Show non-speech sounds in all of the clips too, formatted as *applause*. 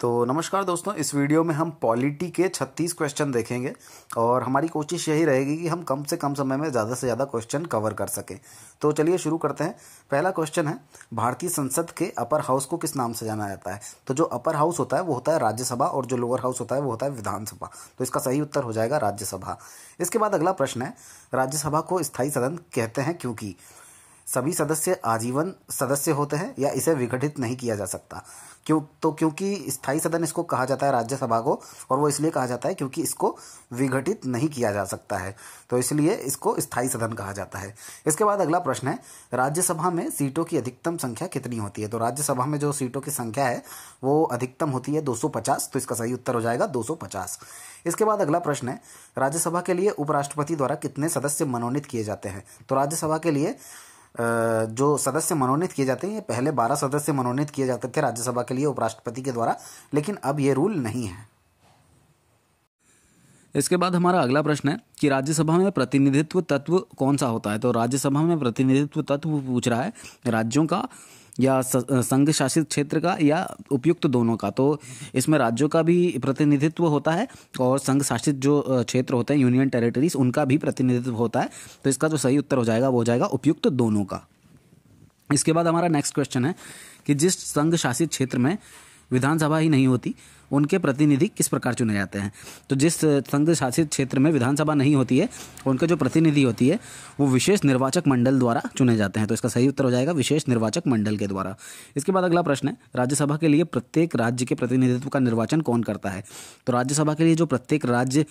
तो नमस्कार दोस्तों इस वीडियो में हम पॉलिटी के 36 क्वेश्चन देखेंगे और हमारी कोशिश यही रहेगी कि हम कम से कम समय में ज़्यादा से ज़्यादा क्वेश्चन कवर कर सकें तो चलिए शुरू करते हैं पहला क्वेश्चन है भारतीय संसद के अपर हाउस को किस नाम से जाना जाता है तो जो अपर हाउस होता है वो होता है राज्यसभा और जो लोअर हाउस होता है वो होता है विधानसभा तो इसका सही उत्तर हो जाएगा राज्यसभा इसके बाद अगला प्रश्न है राज्यसभा को स्थायी सदन कहते हैं क्योंकि सभी सदस्य आजीवन सदस्य होते हैं या इसे विघटित नहीं किया जा सकता क्यों तो क्योंकि स्थायी सदन इसको कहा जाता है राज्यसभा को और वो इसलिए कहा जाता है क्योंकि इसको विघटित नहीं किया जा सकता है तो इसलिए इसको स्थायी सदन कहा जाता है इसके बाद अगला प्रश्न है राज्यसभा में सीटों की अधिकतम संख्या कितनी होती है तो राज्यसभा में जो सीटों की संख्या है वो अधिकतम होती है दो तो इसका सही उत्तर हो जाएगा दो इसके बाद अगला प्रश्न है राज्यसभा के लिए उपराष्ट्रपति द्वारा कितने सदस्य मनोनीत किए जाते हैं तो राज्यसभा के लिए जो सदस्य मनोनीत किए जाते हैं पहले बारह सदस्य मनोनीत किए जाते थे राज्यसभा के लिए उपराष्ट्रपति के द्वारा लेकिन अब ये रूल नहीं है इसके बाद हमारा अगला प्रश्न है कि राज्यसभा में प्रतिनिधित्व तत्व कौन सा होता है तो राज्यसभा में प्रतिनिधित्व तत्व पूछ रहा है राज्यों का या संघ शासित क्षेत्र का या उपयुक्त दोनों का तो इसमें राज्यों का भी प्रतिनिधित्व होता है और संघ शासित जो क्षेत्र होते हैं यूनियन टेरिटरीज उनका भी प्रतिनिधित्व होता है तो इसका जो सही उत्तर हो जाएगा वो हो जाएगा उपयुक्त दोनों का इसके बाद हमारा नेक्स्ट क्वेश्चन है कि जिस संघ शासित क्षेत्र में विधानसभा ही नहीं होती उनके प्रतिनिधि किस प्रकार चुने जाते हैं तो जिस संघ शासित क्षेत्र में विधानसभा नहीं होती है उनके जो प्रतिनिधि होती है वो विशेष निर्वाचक मंडल द्वारा चुने जाते हैं तो इसका सही उत्तर हो जाएगा विशेष निर्वाचक मंडल के द्वारा इसके बाद अगला प्रश्न है राज्यसभा के लिए प्रत्येक राज्य के प्रतिनिधित्व का निर्वाचन कौन करता है तो राज्यसभा के लिए जो प्रत्येक राज्य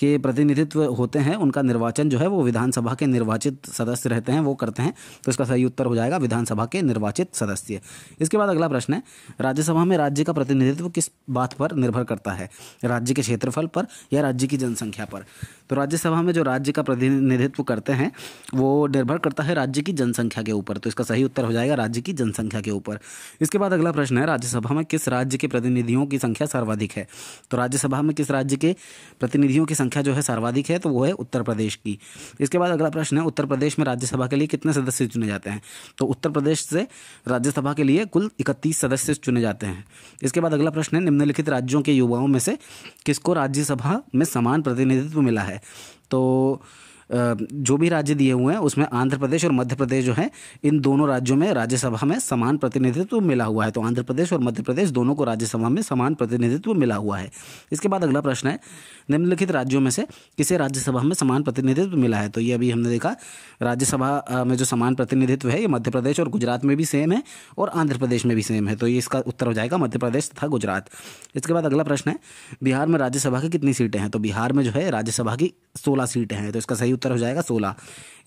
के प्रतिनिधित्व होते हैं उनका निर्वाचन जो है वो विधानसभा के निर्वाचित सदस्य रहते हैं वो करते हैं तो इसका सही उत्तर हो जाएगा विधानसभा के निर्वाचित सदस्य इसके बाद अगला प्रश्न है राज्यसभा में राज्य का प्रतिनिधित्व किस बात पर निर्भर करता है राज्य के क्षेत्रफल पर या राज्य की जनसंख्या पर तो राज्यसभा में जो राज्य का प्रतिनिधित्व करते हैं वो निर्भर करता है राज्य की जनसंख्या के ऊपर तो इसका सही उत्तर हो जाएगा राज्य की जनसंख्या के ऊपर इसके बाद अगला प्रश्न है राज्यसभा में किस राज्य के प्रतिनिधियों की संख्या सर्वाधिक है तो राज्यसभा में किस राज्य के प्रतिनिधियों की संख्या जो है सर्वाधिक है तो वो है उत्तर प्रदेश की इसके बाद अगला प्रश्न है उत्तर प्रदेश में राज्यसभा के लिए कितने सदस्य चुने जाते हैं तो उत्तर प्रदेश से राज्यसभा के लिए कुल इकतीस सदस्य चुने जाते हैं इसके बाद अगला प्रश्न है निम्नलिखित राज्यों के युवाओं में से किसको राज्यसभा में समान प्रतिनिधित्व मिला है तो जो भी राज्य दिए हुए हैं उसमें आंध्र प्रदेश और मध्य प्रदेश जो है इन दोनों राज्यों में राज्यसभा में समान प्रतिनिधित्व मिला हुआ है तो आंध्र प्रदेश और मध्य प्रदेश दोनों को राज्यसभा में समान प्रतिनिधित्व मिला हुआ है इसके बाद अगला प्रश्न है निम्नलिखित राज्यों में से किसे राज्यसभा में समान प्रतिनिधित्व मिला है तो ये अभी हमने देखा राज्यसभा में जो समान प्रतिनिधित्व है ये मध्य प्रदेश और गुजरात में भी सेम है और आंध्र प्रदेश में भी सेम है तो ये इसका उत्तर हो जाएगा मध्य प्रदेश तथा गुजरात इसके बाद अगला प्रश्न है बिहार में राज्यसभा की कितनी सीटें हैं तो बिहार में जो है राज्यसभा की सोलह सीटें हैं तो इसका सही उत्तर हो जाएगा सोलह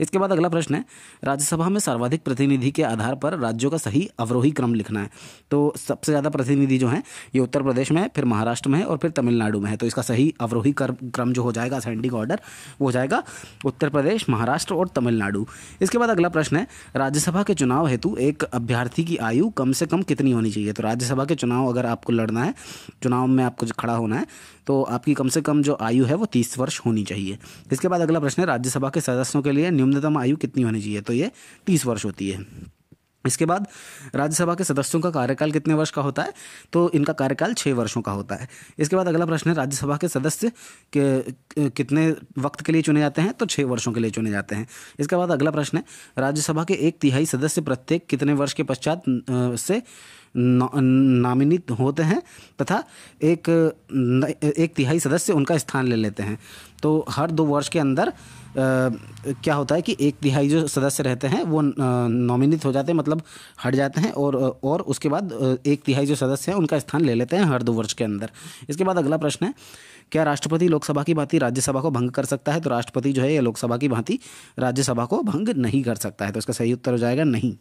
इसके बाद अगला प्रश्न है राज्यसभा में सर्वाधिक प्रतिनिधि के आधार पर राज्यों का सही अवरोही क्रम लिखना है तो सबसे ज़्यादा प्रतिनिधि जो हैं ये उत्तर प्रदेश में फिर महाराष्ट्र में है और फिर तमिलनाडु में है तो इसका सही अवरोही भी क्रम जो हो जाएगा असेंडिंग ऑर्डर वो हो जाएगा उत्तर प्रदेश महाराष्ट्र और तमिलनाडु इसके बाद अगला प्रश्न है राज्यसभा के चुनाव हेतु एक अभ्यर्थी की आयु कम से कम कितनी होनी चाहिए तो राज्यसभा के चुनाव अगर आपको लड़ना है चुनाव में आपको खड़ा होना है तो आपकी कम से कम जो आयु है वो तीस वर्ष होनी चाहिए इसके बाद अगला प्रश्न है राज्यसभा के सदस्यों के लिए न्यूनतम आयु कितनी होनी चाहिए तो ये तीस वर्ष होती है इसके बाद राज्यसभा के सदस्यों का कार्यकाल कितने वर्ष का होता है तो इनका कार्यकाल छः वर्षों का होता है इसके बाद अगला प्रश्न है राज्यसभा के सदस्य के कितने वक्त के लिए चुने जाते हैं तो छः वर्षों के लिए चुने जाते हैं इसके बाद अगला प्रश्न है राज्यसभा के एक तिहाई सदस्य प्रत्येक कितने वर्ष के पश्चात से नामिनित होते हैं तथा एक एक तिहाई सदस्य उनका स्थान ले लेते हैं तो हर दो वर्ष के अंदर आ, क्या होता है कि एक तिहाई जो सदस्य रहते हैं वो नॉमिनित हो जाते हैं मतलब हट जाते हैं और और उसके बाद एक तिहाई जो सदस्य हैं उनका स्थान ले लेते हैं हर दो वर्ष के अंदर इसके बाद अगला प्रश्न है क्या राष्ट्रपति लोकसभा की भांति राज्यसभा को भंग कर सकता है तो राष्ट्रपति जो है या लोकसभा की भांति राज्यसभा को भंग नहीं कर सकता है तो इसका सही उत्तर हो जाएगा नहीं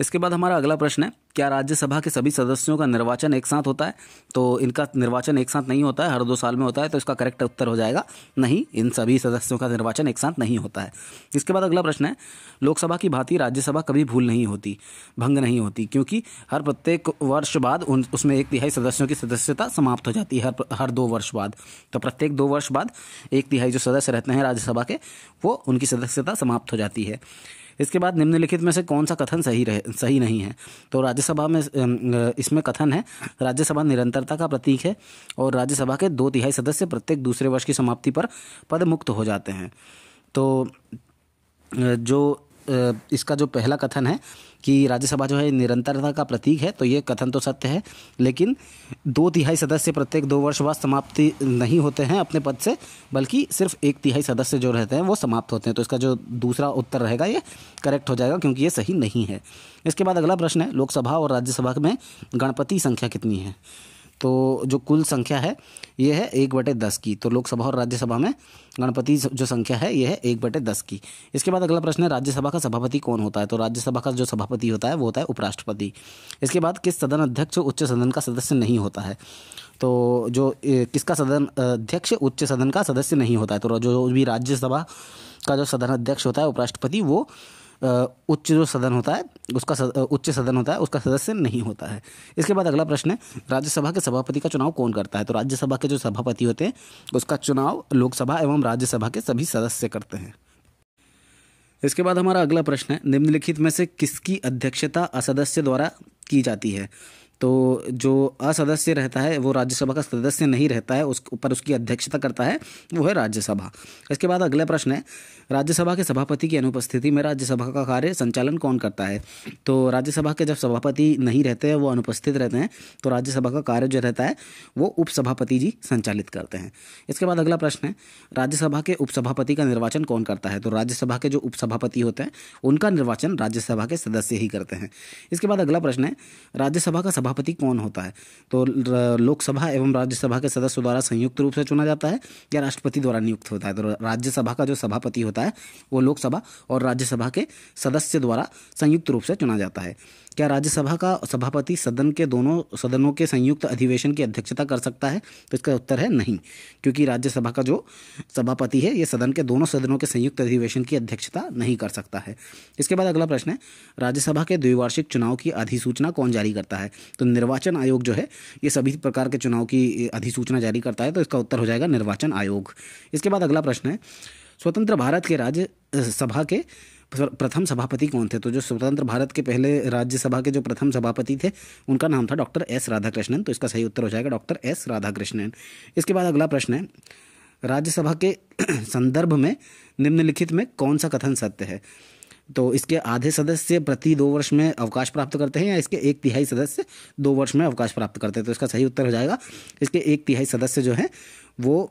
इसके बाद हमारा अगला प्रश्न है क्या राज्यसभा के सभी सदस्यों का निर्वाचन एक साथ होता है तो इनका निर्वाचन एक साथ नहीं होता है हर दो साल में होता है तो इसका करेक्ट उत्तर हो जाएगा नहीं इन सभी सदस्यों का निर्वाचन एक साथ नहीं होता है इसके बाद अगला प्रश्न है लोकसभा की भांति राज्यसभा कभी भूल नहीं होती भंग नहीं होती क्योंकि हर प्रत्येक वर्ष बाद उन उसमें एक तिहाई सदस्यों की सदस्यता समाप्त हो जाती है हर हर दो वर्ष बाद तो प्रत्येक दो वर्ष बाद एक तिहाई जो सदस्य रहते हैं राज्यसभा के वो उनकी सदस्यता समाप्त हो जाती है इसके बाद निम्नलिखित में से कौन सा कथन सही रहे सही नहीं है तो राज्यसभा में इसमें कथन है राज्यसभा निरंतरता का प्रतीक है और राज्यसभा के दो तिहाई सदस्य प्रत्येक दूसरे वर्ष की समाप्ति पर पदमुक्त हो जाते हैं तो जो इसका जो पहला कथन है कि राज्यसभा जो है निरंतरता का प्रतीक है तो ये कथन तो सत्य है लेकिन दो तिहाई सदस्य प्रत्येक दो वर्ष बाद समाप्ति नहीं होते हैं अपने पद से बल्कि सिर्फ एक तिहाई सदस्य जो रहते हैं वो समाप्त होते हैं तो इसका जो दूसरा उत्तर रहेगा ये करेक्ट हो जाएगा क्योंकि ये सही नहीं है इसके बाद अगला प्रश्न है लोकसभा और राज्यसभा में गणपति संख्या कितनी है तो जो कुल संख्या है ये है एक बटे दस की तो लोकसभा और राज्यसभा में गणपति जो संख्या है ये है एक बटे दस की इसके बाद अगला प्रश्न है राज्यसभा का सभापति कौन होता है तो राज्यसभा का जो सभापति होता है वो होता है उपराष्ट्रपति इसके बाद किस सदन अध्यक्ष उच्च सदन का सदस्य नहीं होता है तो जो किसका सदन अध्यक्ष उच्च सदन का सदस्य नहीं होता है तो जो भी राज्यसभा का जो सदन अध्यक्ष होता है उपराष्ट्रपति वो उच्च जो सदन होता है उसका सद, उच्च सदन होता है उसका सदस्य नहीं होता है इसके बाद अगला प्रश्न है राज्यसभा के सभापति का चुनाव कौन करता है तो राज्यसभा के जो सभापति होते हैं उसका चुनाव लोकसभा एवं राज्यसभा के सभी सदस्य करते हैं इसके बाद हमारा अगला प्रश्न है निम्नलिखित में से किसकी अध्यक्षता असदस्य द्वारा की जाती है तो जो असदस्य रहता है वो राज्यसभा का सदस्य नहीं रहता है उस ऊपर उसकी अध्यक्षता करता है वो है राज्यसभा इसके बाद अगला प्रश्न है राज्यसभा के सभापति की अनुपस्थिति में राज्यसभा का कार्य संचालन कौन करता है तो राज्यसभा के जब सभापति नहीं रहते हैं वो अनुपस्थित रहते हैं तो राज्यसभा का कार्य जो रहता है वो उपसभापति जी संचालित करते हैं इसके बाद अगला प्रश्न है राज्यसभा के उपसभापति का निर्वाचन कौन करता है तो राज्यसभा के जो उपसभापति होते हैं उनका निर्वाचन राज्यसभा के सदस्य ही करते हैं इसके बाद अगला प्रश्न है राज्यसभा का सभा सभापति कौन होता है तो लोकसभा एवं राज्यसभा के सदस्य द्वारा संयुक्त रूप से चुना जाता है या राष्ट्रपति द्वारा नियुक्त होता है तो राज्यसभा का जो सभापति होता है वो लोकसभा और राज्यसभा के सदस्य द्वारा संयुक्त रूप से चुना जाता है क्या राज्यसभा का सभापति सदन के दोनों सदनों के संयुक्त अधिवेशन की अध्यक्षता कर सकता है तो इसका उत्तर है नहीं क्योंकि राज्यसभा का जो सभापति है ये सदन के दोनों सदनों के संयुक्त अधिवेशन की अध्यक्षता नहीं कर सकता है इसके बाद अगला प्रश्न है राज्यसभा के द्विवार्षिक चुनाव की अधिसूचना कौन जारी करता है तो निर्वाचन आयोग जो है ये सभी प्रकार के चुनाव की अधिसूचना जारी करता है तो इसका उत्तर हो जाएगा निर्वाचन आयोग इसके बाद अगला प्रश्न है स्वतंत्र भारत के राज्य सभा के प्रथम सभापति कौन थे तो जो स्वतंत्र भारत के पहले राज्यसभा के जो प्रथम सभापति थे उनका नाम था डॉक्टर एस राधाकृष्णन तो इसका सही उत्तर हो जाएगा डॉक्टर एस राधाकृष्णन इसके बाद अगला प्रश्न है राज्यसभा के *clears throat* संदर्भ में निम्नलिखित में कौन सा कथन सत्य है तो इसके आधे सदस्य प्रति दो वर्ष में अवकाश प्राप्त करते हैं या इसके एक तिहाई सदस्य दो वर्ष में अवकाश प्राप्त करते हैं तो इसका सही उत्तर हो जाएगा इसके एक तिहाई सदस्य जो हैं वो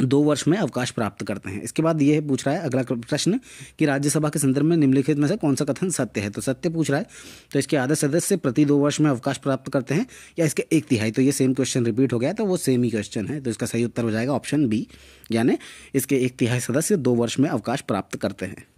दो वर्ष में अवकाश प्राप्त करते हैं इसके बाद ये पूछ रहा है अगला प्रश्न कि राज्यसभा के संदर्भ में निम्नलिखित में से कौन सा कथन सत्य है तो सत्य पूछ रहा है तो इसके आधे सदस्य प्रति दो वर्ष में अवकाश प्राप्त करते हैं या इसके एक तिहाई तो ये सेम क्वेश्चन रिपीट हो गया तो वो सेम ही क्वेश्चन है तो इसका सही उत्तर हो जाएगा ऑप्शन बी यानी इसके एक तिहाई सदस्य दो वर्ष में अवकाश प्राप्त करते हैं